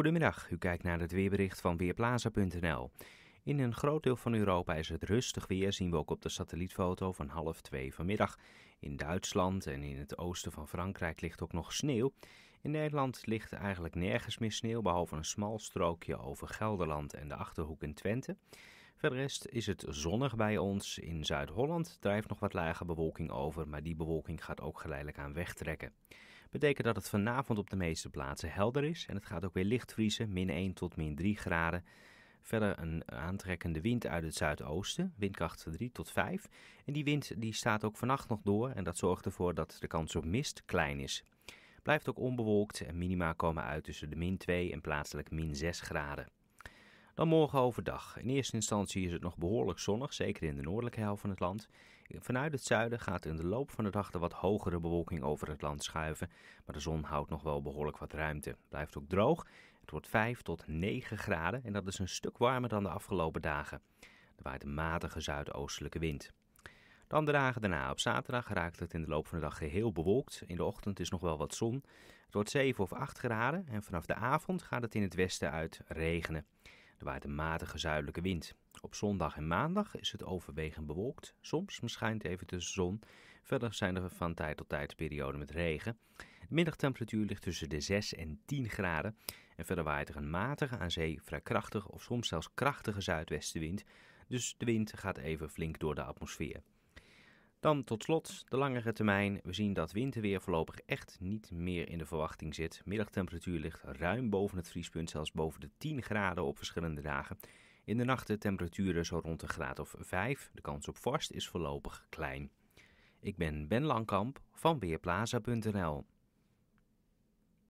Goedemiddag, u kijkt naar het weerbericht van Weerplaza.nl. In een groot deel van Europa is het rustig weer, zien we ook op de satellietfoto van half twee vanmiddag. In Duitsland en in het oosten van Frankrijk ligt ook nog sneeuw. In Nederland ligt eigenlijk nergens meer sneeuw, behalve een smal strookje over Gelderland en de Achterhoek in Twente. Verder is het zonnig bij ons. In Zuid-Holland drijft nog wat lage bewolking over, maar die bewolking gaat ook geleidelijk aan wegtrekken. Betekent dat het vanavond op de meeste plaatsen helder is en het gaat ook weer licht vriezen, min 1 tot min 3 graden. Verder een aantrekkende wind uit het zuidoosten, windkracht 3 tot 5. En die wind die staat ook vannacht nog door en dat zorgt ervoor dat de kans op mist klein is. Blijft ook onbewolkt en minima komen uit tussen de min 2 en plaatselijk min 6 graden. Dan morgen overdag. In eerste instantie is het nog behoorlijk zonnig, zeker in de noordelijke helft van het land. Vanuit het zuiden gaat in de loop van de dag de wat hogere bewolking over het land schuiven, maar de zon houdt nog wel behoorlijk wat ruimte. Blijft ook droog. Het wordt 5 tot 9 graden en dat is een stuk warmer dan de afgelopen dagen. Er waait een matige zuidoostelijke wind. Dan de dagen daarna. Op zaterdag raakt het in de loop van de dag geheel bewolkt. In de ochtend is nog wel wat zon. Het wordt 7 of 8 graden en vanaf de avond gaat het in het westen uit regenen. Er waait een matige zuidelijke wind. Op zondag en maandag is het overwegend bewolkt. Soms schijnt even de zon. Verder zijn er van tijd tot tijd perioden met regen. De middagtemperatuur ligt tussen de 6 en 10 graden. En verder waait er een matige, aan zee vrij krachtige of soms zelfs krachtige zuidwestenwind. Dus de wind gaat even flink door de atmosfeer. Dan tot slot de langere termijn. We zien dat winterweer voorlopig echt niet meer in de verwachting zit. Middagtemperatuur ligt ruim boven het vriespunt, zelfs boven de 10 graden op verschillende dagen. In de nachten temperaturen zo rond een graad of 5. De kans op vorst is voorlopig klein. Ik ben Ben Langkamp van Weerplaza.nl.